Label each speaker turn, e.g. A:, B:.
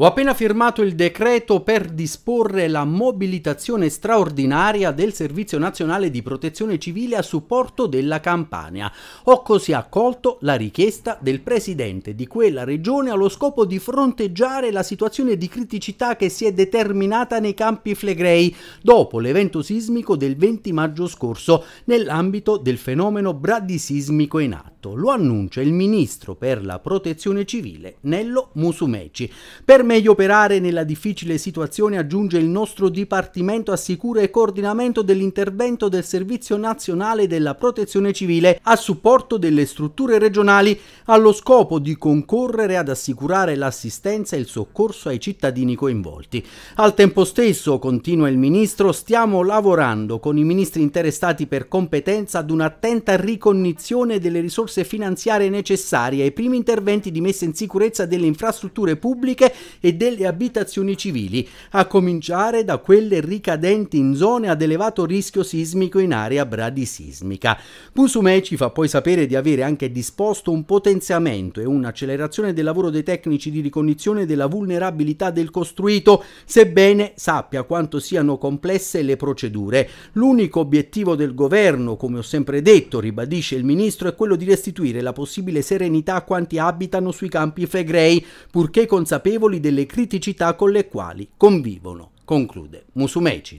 A: Ho appena firmato il decreto per disporre la mobilitazione straordinaria del Servizio Nazionale di Protezione Civile a supporto della Campania. Ho così accolto la richiesta del Presidente di quella regione allo scopo di fronteggiare la situazione di criticità che si è determinata nei campi flegrei dopo l'evento sismico del 20 maggio scorso nell'ambito del fenomeno bradisismico in atto atto, lo annuncia il ministro per la protezione civile Nello Musumeci. Per meglio operare nella difficile situazione aggiunge il nostro Dipartimento assicura e coordinamento dell'intervento del Servizio Nazionale della Protezione Civile a supporto delle strutture regionali allo scopo di concorrere ad assicurare l'assistenza e il soccorso ai cittadini coinvolti. Al tempo stesso, continua il ministro, stiamo lavorando con i ministri interessati per competenza ad un'attenta ricognizione delle risorse risorse finanziarie necessarie ai primi interventi di messa in sicurezza delle infrastrutture pubbliche e delle abitazioni civili, a cominciare da quelle ricadenti in zone ad elevato rischio sismico in area bradisismica. Busume ci fa poi sapere di avere anche disposto un potenziamento e un'accelerazione del lavoro dei tecnici di ricognizione della vulnerabilità del costruito, sebbene sappia quanto siano complesse le procedure. L'unico obiettivo del governo, come ho sempre detto, ribadisce il ministro, è quello di restituire restituire la possibile serenità a quanti abitano sui campi Fegrei, purché consapevoli delle criticità con le quali convivono, conclude Musumeci.